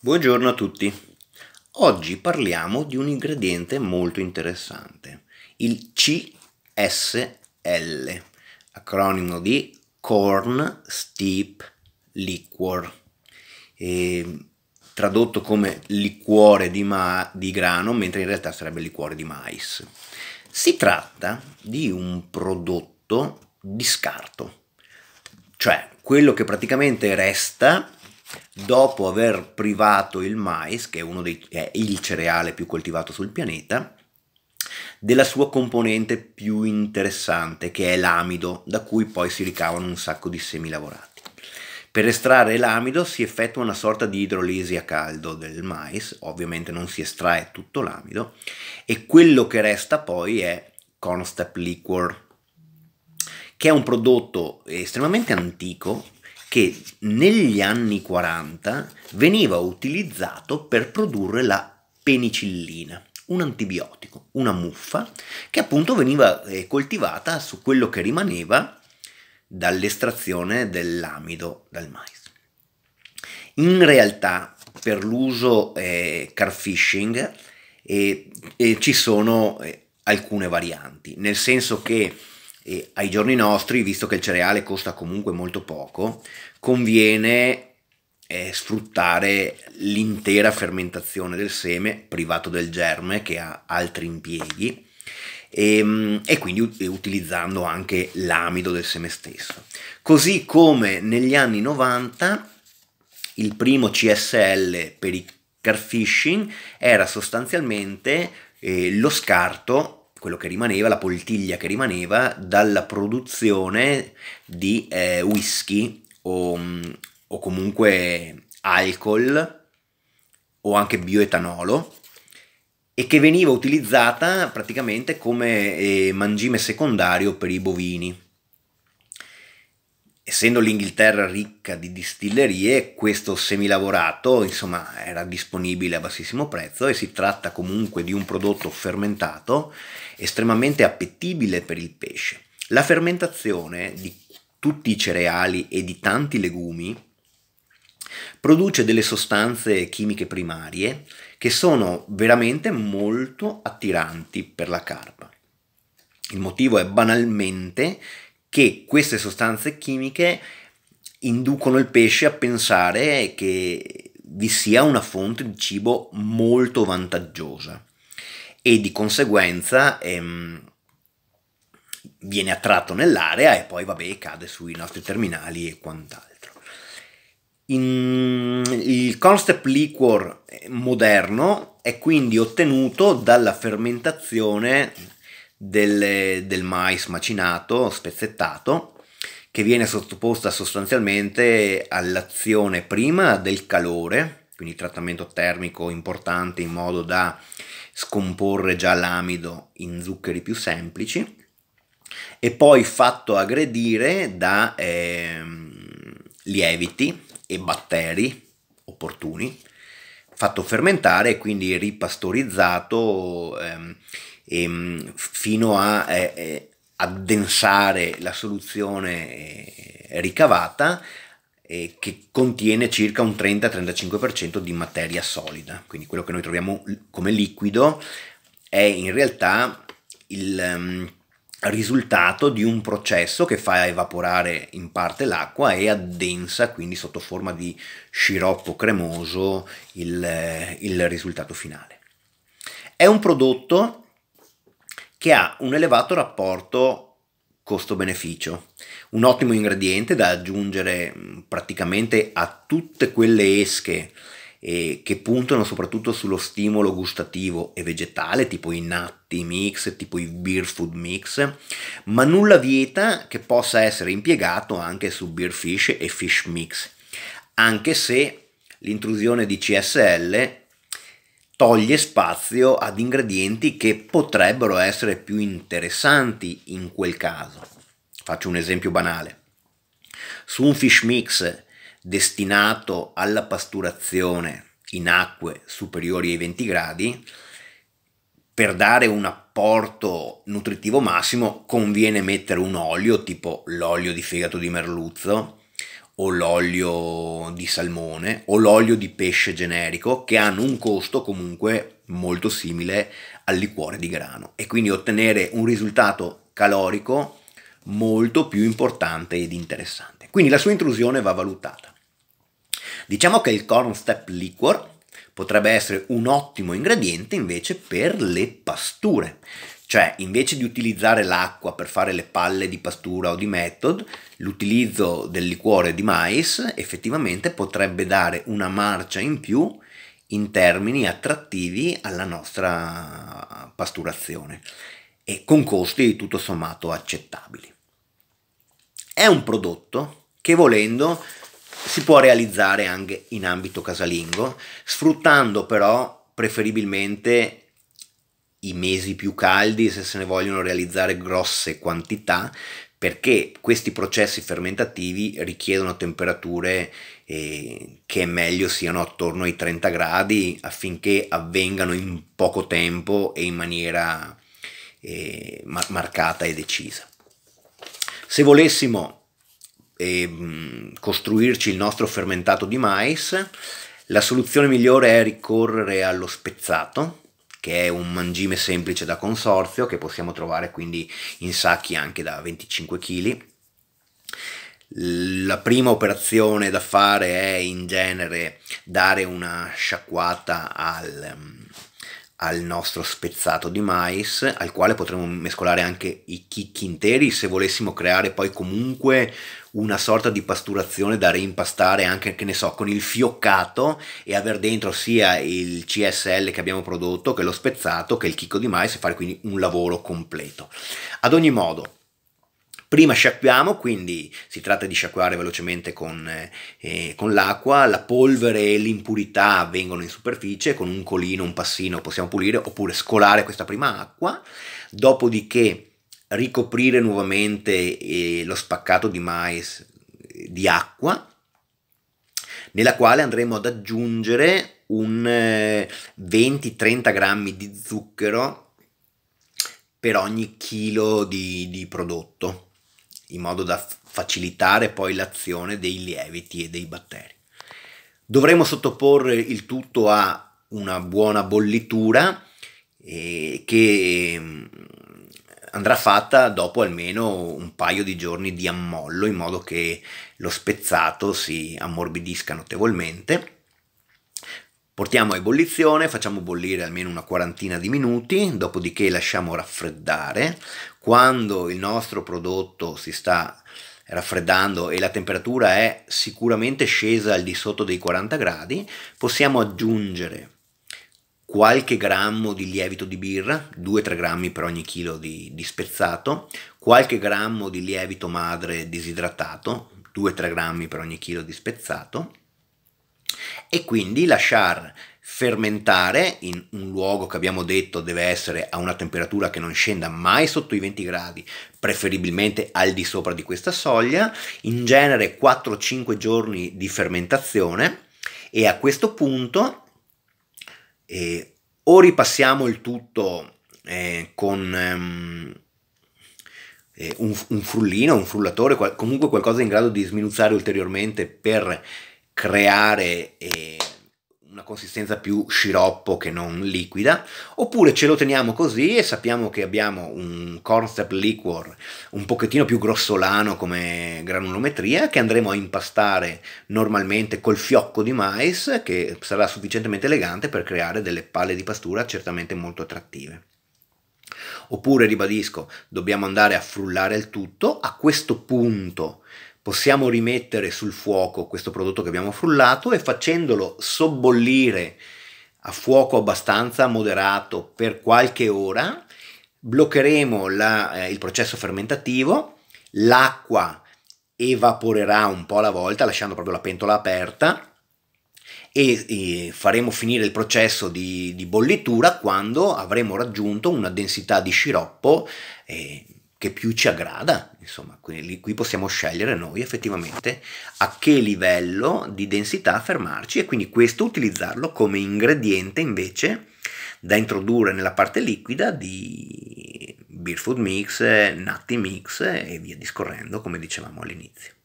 Buongiorno a tutti. Oggi parliamo di un ingrediente molto interessante, il CSL, acronimo di Corn Steep Liquor, e, tradotto come liquore di, di grano, mentre in realtà sarebbe liquore di mais. Si tratta di un prodotto di scarto, cioè quello che praticamente resta dopo aver privato il mais, che è, dei, è il cereale più coltivato sul pianeta, della sua componente più interessante, che è l'amido, da cui poi si ricavano un sacco di semi lavorati. Per estrarre l'amido si effettua una sorta di idrolisi a caldo del mais, ovviamente non si estrae tutto l'amido, e quello che resta poi è Constep Liquor, che è un prodotto estremamente antico, che negli anni 40 veniva utilizzato per produrre la penicillina, un antibiotico, una muffa che appunto veniva eh, coltivata su quello che rimaneva dall'estrazione dell'amido dal mais. In realtà per l'uso eh, car fishing eh, eh, ci sono eh, alcune varianti, nel senso che e ai giorni nostri, visto che il cereale costa comunque molto poco, conviene eh, sfruttare l'intera fermentazione del seme privato del germe che ha altri impieghi e, ehm, e, quindi utilizzando anche l'amido del seme stesso. Così come negli anni 90 il primo CSL per i car fishing era sostanzialmente eh, lo scarto quello che rimaneva, la poltiglia che rimaneva dalla produzione di eh, whisky o, mm, o comunque alcol o anche bioetanolo e che veniva utilizzata praticamente come eh, mangime secondario per i bovini essendo l'Inghilterra ricca di distillerie, questo semilavorato insomma, era disponibile a bassissimo prezzo e si tratta comunque di un prodotto fermentato estremamente appetibile per il pesce. La fermentazione di tutti i cereali e di tanti legumi produce delle sostanze chimiche primarie che sono veramente molto attiranti per la carpa. Il motivo è banalmente che queste sostanze chimiche inducono il pesce a pensare che vi sia una fonte di cibo molto vantaggiosa e di conseguenza ehm, viene attratto nell'area e poi vabbè cade sui nostri terminali e quant'altro. In, il concept liquor eh, moderno è quindi ottenuto dalla fermentazione del, del mais macinato, spezzettato, che viene sottoposta sostanzialmente all'azione prima del calore, quindi trattamento termico importante in modo da scomporre già l'amido in zuccheri più semplici, e poi fatto aggredire da eh, lieviti e batteri opportuni, fatto fermentare e quindi ripastorizzato eh, ehm, fino a eh, eh addensare la soluzione eh, ricavata eh, che contiene circa un 30-35% di materia solida, quindi quello che noi troviamo come liquido è in realtà il um, risultato di un processo che fa evaporare in parte l'acqua e addensa quindi sotto forma di sciroppo cremoso il, eh, il risultato finale. È un prodotto che ha un elevato rapporto costo-beneficio, un ottimo ingrediente da aggiungere mm, praticamente a tutte quelle esche eh, che puntano soprattutto sullo stimolo gustativo e vegetale, tipo i natti mix, tipo i beer food mix, ma nulla vieta che possa essere impiegato anche su beer fish e fish mix, anche se l'intrusione di CSL toglie spazio ad ingredienti che potrebbero essere più interessanti in quel caso. Faccio un esempio banale. Su un fish mix destinato alla pasturazione in acque superiori ai 20 gradi, per dare un apporto nutritivo massimo conviene mettere un olio tipo l'olio di fegato di merluzzo o l'olio di salmone o l'olio di pesce generico che hanno un costo comunque molto simile al liquore di grano e quindi ottenere un risultato calorico molto più importante ed interessante. Quindi la sua intrusione va valutata. Diciamo che il corn step liquor potrebbe essere un ottimo ingrediente invece per le pasture, cioè, invece di utilizzare l'acqua per fare le palle di pastura o di method, l'utilizzo del liquore di mais effettivamente potrebbe dare una marcia in più in termini attrattivi alla nostra pasturazione e con costi tutto sommato accettabili. È un prodotto che volendo si può realizzare anche in ambito casalingo, sfruttando però preferibilmente i mesi più caldi se se ne vogliono realizzare grosse quantità perché questi processi fermentativi richiedono temperature eh, che è meglio siano attorno ai 30 gradi affinché avvengano in poco tempo e in maniera eh, marcata e decisa. Se volessimo eh, costruirci il nostro fermentato di mais, la soluzione migliore è ricorrere allo spezzato, che è un mangime semplice da consorzio che possiamo trovare quindi in sacchi anche da 25 kg. La prima operazione da fare è in genere dare una sciacquata al, al nostro spezzato di mais al quale potremmo mescolare anche i chicchi interi se volessimo creare poi comunque una sorta di pasturazione da reimpastare anche che ne so con il fioccato e aver dentro sia il CSL che abbiamo prodotto che lo spezzato che il chicco di mais e fare quindi un lavoro completo ad ogni modo Prima sciacquiamo, quindi si tratta di sciacquare velocemente con, eh, eh con l'acqua, la polvere e l'impurità vengono in superficie, con un colino, un passino possiamo pulire oppure scolare questa prima acqua, dopodiché ricoprire nuovamente eh, lo spaccato di mais eh, di acqua nella quale andremo ad aggiungere un 20-30 eh, grammi di zucchero per ogni chilo di, di prodotto in modo da facilitare poi l'azione dei lieviti e dei batteri. Dovremo sottoporre il tutto a una buona bollitura eh, che mm, andrà fatta dopo almeno un paio di giorni di ammollo in modo che lo spezzato si ammorbidisca notevolmente Portiamo a ebollizione, facciamo bollire almeno una quarantina di minuti, dopodiché lasciamo raffreddare. Quando il nostro prodotto si sta raffreddando e la temperatura è sicuramente scesa al di sotto dei 40 gradi, possiamo aggiungere qualche grammo di lievito di birra, 2-3 grammi per ogni chilo di, di, spezzato, qualche grammo di lievito madre disidratato, 2-3 grammi per ogni chilo di spezzato, e quindi lasciar fermentare in un luogo che abbiamo detto deve essere a una temperatura che non scenda mai sotto i 20 gradi, preferibilmente al di sopra di questa soglia, in genere 4-5 giorni di fermentazione e a questo punto eh, o ripassiamo il tutto eh, con ehm, eh, un, un frullino, un frullatore, qual- comunque qualcosa in grado di sminuzzare ulteriormente per creare eh, una consistenza più sciroppo che non liquida, oppure ce lo teniamo così e sappiamo che abbiamo un concept liquor un pochettino più grossolano come granulometria che andremo a impastare normalmente col fiocco di mais che sarà sufficientemente elegante per creare delle palle di pastura certamente molto attrattive. Oppure, ribadisco, dobbiamo andare a frullare il tutto, a questo punto possiamo rimettere sul fuoco questo prodotto che abbiamo frullato e facendolo sobbollire a fuoco abbastanza moderato per qualche ora, bloccheremo la, eh, il processo fermentativo, l'acqua evaporerà un po' alla volta lasciando proprio la pentola aperta e, e faremo finire il processo di, di, bollitura quando avremo raggiunto una densità di sciroppo eh, che più ci aggrada, insomma, quindi qui possiamo scegliere noi effettivamente a che livello di densità fermarci e quindi questo utilizzarlo come ingrediente invece da introdurre nella parte liquida di beer food mix, natti mix e via discorrendo come dicevamo all'inizio.